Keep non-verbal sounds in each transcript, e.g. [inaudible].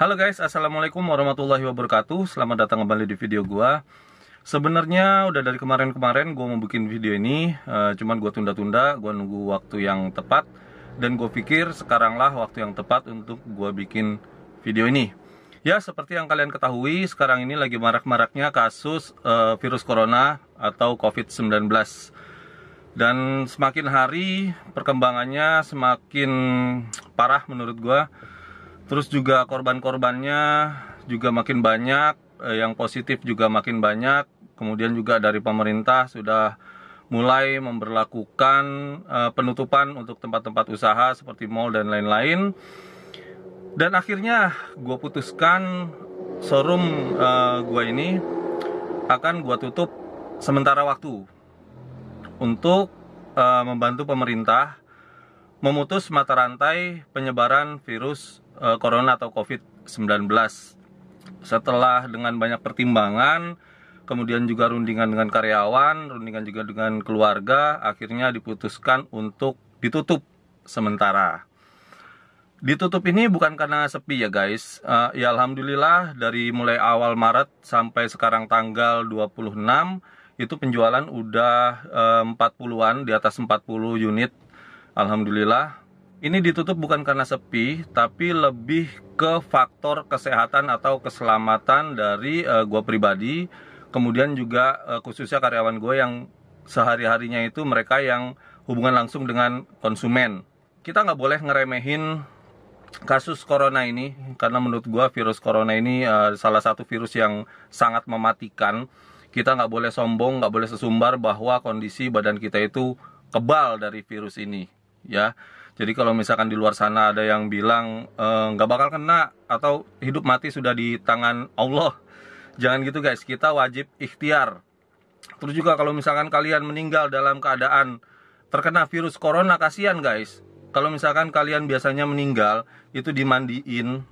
Halo guys, Assalamualaikum warahmatullahi wabarakatuh Selamat datang kembali di video gua Sebenarnya udah dari kemarin-kemarin gua mau bikin video ini e, Cuman gua tunda-tunda, gua nunggu waktu yang tepat Dan gua pikir sekaranglah waktu yang tepat untuk gua bikin video ini Ya, seperti yang kalian ketahui, sekarang ini lagi marak-maraknya kasus e, virus corona atau COVID-19 Dan semakin hari perkembangannya semakin parah menurut gua terus juga korban-korbannya juga makin banyak eh, yang positif juga makin banyak kemudian juga dari pemerintah sudah mulai memperlakukan eh, penutupan untuk tempat-tempat usaha seperti mall dan lain-lain dan akhirnya gue putuskan showroom eh, gue ini akan gue tutup sementara waktu untuk membantu pemerintah memutus mata rantai penyebaran virus e, corona atau COVID-19. Setelah dengan banyak pertimbangan, kemudian juga rundingan dengan karyawan, rundingan juga dengan keluarga, akhirnya diputuskan untuk ditutup sementara ditutup ini bukan karena sepi ya guys uh, ya alhamdulillah dari mulai awal Maret sampai sekarang tanggal 26 itu penjualan udah eh, uh, 40-an di atas 40 unit Alhamdulillah ini ditutup bukan karena sepi, tapi lebih ke faktor kesehatan atau keselamatan dari uh, eh, gue pribadi. Kemudian juga uh, khususnya karyawan gue yang sehari-harinya itu mereka yang hubungan langsung dengan konsumen. Kita nggak boleh ngeremehin kasus corona ini karena menurut gue virus corona ini uh, salah satu virus yang sangat mematikan. Kita nggak boleh sombong, nggak boleh sesumbar bahwa kondisi badan kita itu kebal dari virus ini ya jadi kalau misalkan di luar sana ada yang bilang eh, nggak e, bakal kena atau hidup mati sudah di tangan Allah jangan gitu guys kita wajib ikhtiar terus juga kalau misalkan kalian meninggal dalam keadaan terkena virus corona kasihan guys kalau misalkan kalian biasanya meninggal itu dimandiin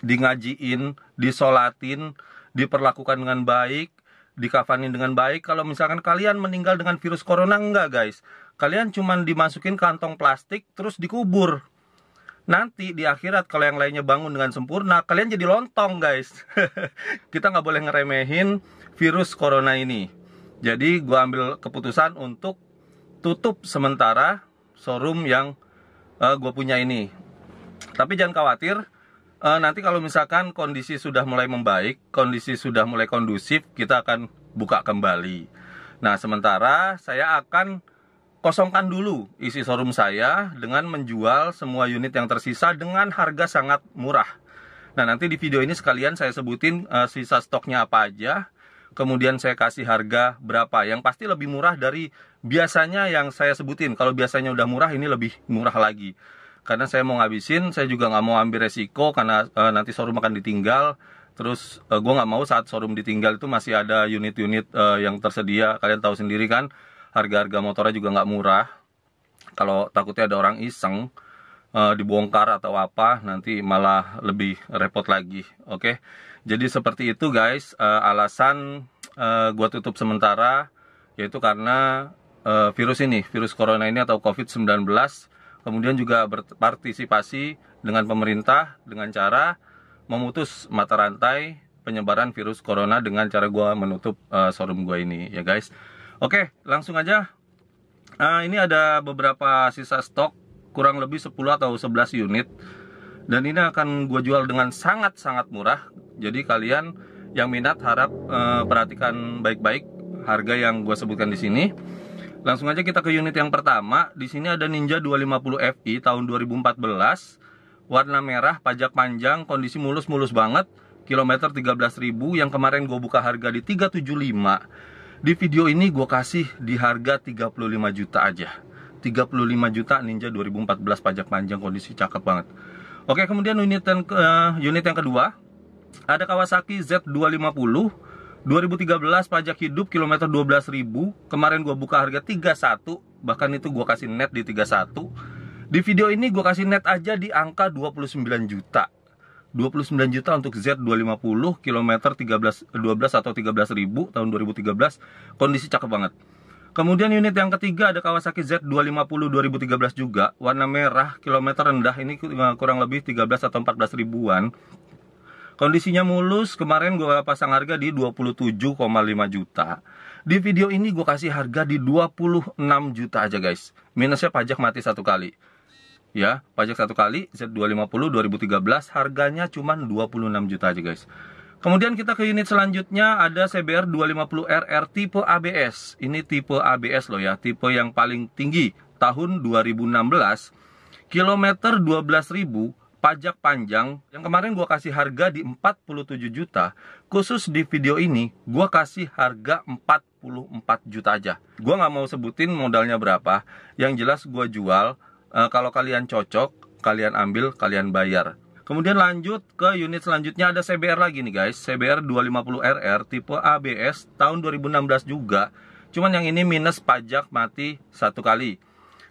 dingajiin disolatin diperlakukan dengan baik dikafanin dengan baik kalau misalkan kalian meninggal dengan virus corona enggak guys kalian cuma dimasukin kantong plastik terus dikubur nanti di akhirat kalau yang lainnya bangun dengan sempurna kalian jadi lontong guys [laughs] kita nggak boleh ngeremehin virus corona ini jadi gua ambil keputusan untuk tutup sementara showroom yang uh, eh, gue punya ini tapi jangan khawatir uh, nanti kalau misalkan kondisi sudah mulai membaik kondisi sudah mulai kondusif kita akan buka kembali nah sementara saya akan kosongkan dulu isi showroom saya dengan menjual semua unit yang tersisa dengan harga sangat murah. Nah, nanti di video ini sekalian saya sebutin uh, sisa stoknya apa aja, kemudian saya kasih harga berapa. Yang pasti lebih murah dari biasanya yang saya sebutin. Kalau biasanya udah murah, ini lebih murah lagi. Karena saya mau ngabisin, saya juga nggak mau ambil resiko karena uh, nanti showroom akan ditinggal terus eh, gue nggak mau saat showroom ditinggal itu masih ada unit-unit yang tersedia kalian tahu sendiri kan harga-harga motornya juga nggak murah kalau takutnya ada orang iseng e, dibongkar atau apa nanti malah lebih repot lagi oke jadi seperti itu guys e, alasan e, gua tutup sementara yaitu karena e, virus ini virus corona ini atau covid-19 kemudian juga berpartisipasi dengan pemerintah dengan cara memutus mata rantai penyebaran virus corona dengan cara gua menutup e, showroom gua ini ya guys Oke, langsung aja. Nah, ini ada beberapa sisa stok, kurang lebih 10 atau 11 unit. Dan ini akan gue jual dengan sangat-sangat murah. Jadi kalian yang minat harap eh, perhatikan baik-baik harga yang gue sebutkan di sini. Langsung aja kita ke unit yang pertama. Di sini ada Ninja 250 Fi tahun 2014. Warna merah, pajak panjang, kondisi mulus-mulus banget. Kilometer 13.000 yang kemarin gue buka harga di 375 di video ini gue kasih di harga 35 juta aja 35 juta Ninja 2014 pajak panjang kondisi cakep banget Oke kemudian unit yang, uh, unit yang kedua Ada Kawasaki Z250 2013 pajak hidup kilometer 12.000 Kemarin gue buka harga 31 Bahkan itu gue kasih net di 31 Di video ini gue kasih net aja di angka 29 juta 29 juta untuk Z250 kilometer 13 12 atau 13 ribu tahun 2013 kondisi cakep banget kemudian unit yang ketiga ada Kawasaki Z250 2013 juga warna merah kilometer rendah ini eh, kurang lebih 13 atau 14 ribuan kondisinya mulus kemarin gue pasang harga di 27,5 juta di video ini gue kasih harga di 26 juta aja guys minusnya pajak mati satu kali ya pajak satu kali Z250 2013 harganya cuma 26 juta aja guys Kemudian kita ke unit selanjutnya ada CBR 250RR tipe ABS. Ini tipe ABS loh ya, tipe yang paling tinggi tahun 2016. Kilometer 12.000, pajak panjang. Yang kemarin gue kasih harga di 47 juta. Khusus di video ini gue kasih harga 44 juta aja. Gue nggak mau sebutin modalnya berapa. Yang jelas gue jual Eh, kalau kalian cocok, kalian ambil, kalian bayar. Kemudian lanjut ke unit selanjutnya ada CBR lagi nih guys, CBR 250RR tipe ABS tahun 2016 juga. Cuman yang ini minus pajak mati satu kali.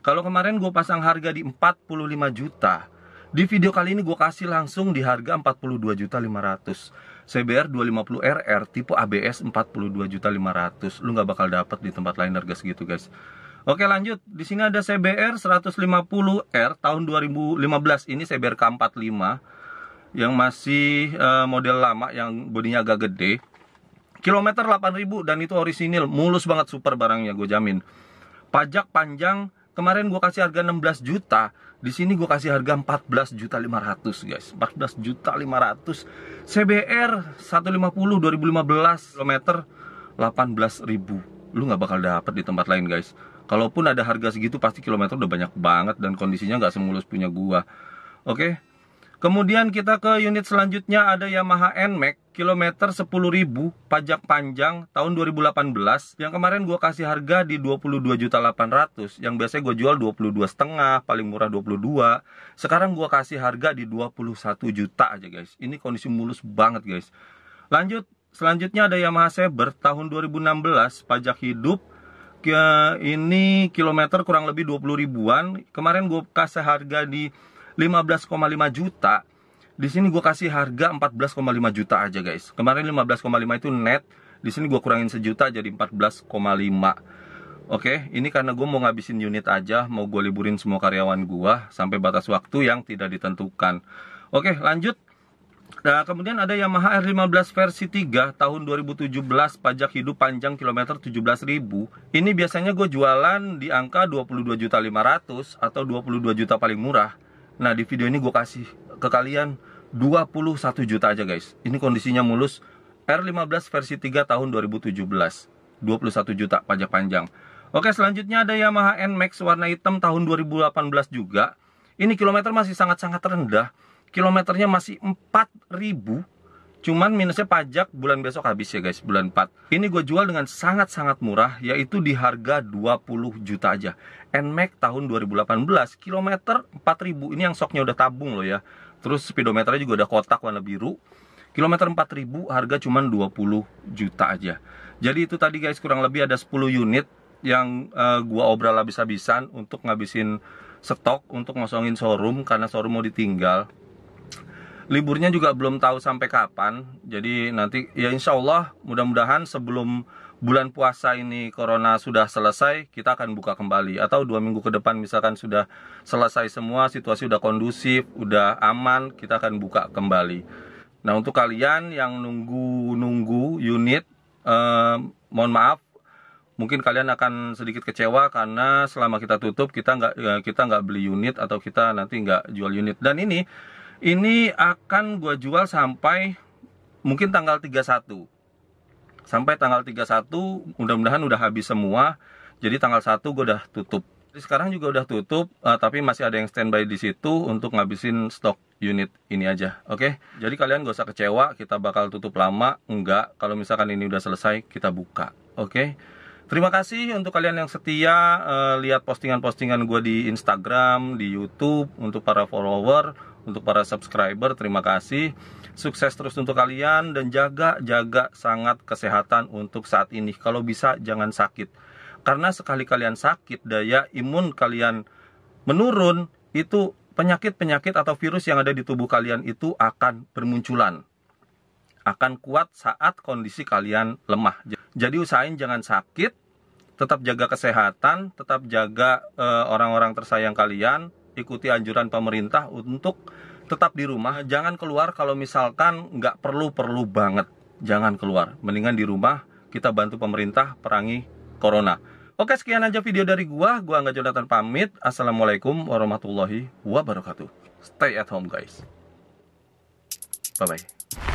Kalau kemarin gue pasang harga di 45 juta, di video kali ini gue kasih langsung di harga 42 juta 500. CBR 250RR tipe ABS 42 juta 500. Lu nggak bakal dapet di tempat lain harga segitu guys. Oke lanjut, di sini ada CBR 150R tahun 2015 ini CBR K45 yang masih uh, model lama yang bodinya agak gede. Kilometer 8000 dan itu orisinil, mulus banget super barangnya gue jamin. Pajak panjang kemarin gue kasih harga 16 juta, di sini gue kasih harga 14 juta 500 guys. 14 juta 500 CBR 150 2015 kilometer 18.000. Lu nggak bakal dapet di tempat lain guys kalaupun ada harga segitu pasti kilometer udah banyak banget dan kondisinya nggak semulus punya gua oke kemudian kita ke unit selanjutnya ada Yamaha NMAX kilometer 10.000 pajak panjang tahun 2018 yang kemarin gua kasih harga di 22.800 yang biasanya gua jual 22 setengah paling murah 22 sekarang gua kasih harga di 21 juta aja guys ini kondisi mulus banget guys lanjut Selanjutnya ada Yamaha Saber tahun 2016 pajak hidup ya, ini kilometer kurang lebih 20 ribuan. Kemarin gue kasih harga di 15,5 juta. Di sini gue kasih harga 14,5 juta aja guys. Kemarin 15,5 itu net. Di sini gue kurangin sejuta jadi 14,5. Oke, ini karena gue mau ngabisin unit aja, mau gue liburin semua karyawan gue sampai batas waktu yang tidak ditentukan. Oke, lanjut. Nah, kemudian ada Yamaha R15 versi 3 tahun 2017 pajak hidup panjang kilometer 17.000. Ini biasanya gue jualan di angka 22.500 atau 22 juta paling murah. Nah, di video ini gue kasih ke kalian 21 juta aja guys. Ini kondisinya mulus R15 versi 3 tahun 2017. 21 juta pajak panjang. Oke, selanjutnya ada Yamaha NMAX warna hitam tahun 2018 juga. Ini kilometer masih sangat-sangat rendah kilometernya masih 4000 Cuman minusnya pajak bulan besok habis ya guys, bulan 4. Ini gue jual dengan sangat-sangat murah, yaitu di harga 20 juta aja. NMAX tahun 2018, kilometer 4000. Ini yang soknya udah tabung loh ya. Terus speedometernya juga udah kotak warna biru. Kilometer 4000 harga cuman 20 juta aja. Jadi itu tadi guys kurang lebih ada 10 unit yang uh, gua obral habis-habisan untuk ngabisin stok untuk ngosongin showroom karena showroom mau ditinggal liburnya juga belum tahu sampai kapan jadi nanti ya insya Allah mudah-mudahan sebelum bulan puasa ini corona sudah selesai kita akan buka kembali atau dua minggu ke depan misalkan sudah selesai semua situasi sudah kondusif sudah aman kita akan buka kembali nah untuk kalian yang nunggu-nunggu unit eh, mohon maaf mungkin kalian akan sedikit kecewa karena selama kita tutup kita nggak eh, kita nggak beli unit atau kita nanti nggak jual unit dan ini ini akan gue jual sampai mungkin tanggal 31 sampai tanggal 31 mudah-mudahan udah habis semua jadi tanggal 1 gue udah tutup sekarang juga udah tutup uh, tapi masih ada yang standby di situ untuk ngabisin stok unit ini aja oke okay? jadi kalian gak usah kecewa kita bakal tutup lama enggak kalau misalkan ini udah selesai kita buka oke okay? Terima kasih untuk kalian yang setia uh, lihat postingan-postingan gue di Instagram, di YouTube, untuk para follower, untuk para subscriber terima kasih sukses terus untuk kalian dan jaga jaga sangat kesehatan untuk saat ini kalau bisa jangan sakit karena sekali kalian sakit daya imun kalian menurun itu penyakit-penyakit atau virus yang ada di tubuh kalian itu akan bermunculan akan kuat saat kondisi kalian lemah jadi usahain jangan sakit tetap jaga kesehatan tetap jaga eh, orang-orang uh, tersayang kalian ikuti anjuran pemerintah untuk tetap di rumah, jangan keluar kalau misalkan nggak perlu-perlu banget. Jangan keluar, mendingan di rumah kita bantu pemerintah perangi corona. Oke, sekian aja video dari gua. Gua nggak Jonathan pamit. Assalamualaikum warahmatullahi wabarakatuh. Stay at home guys. Bye bye.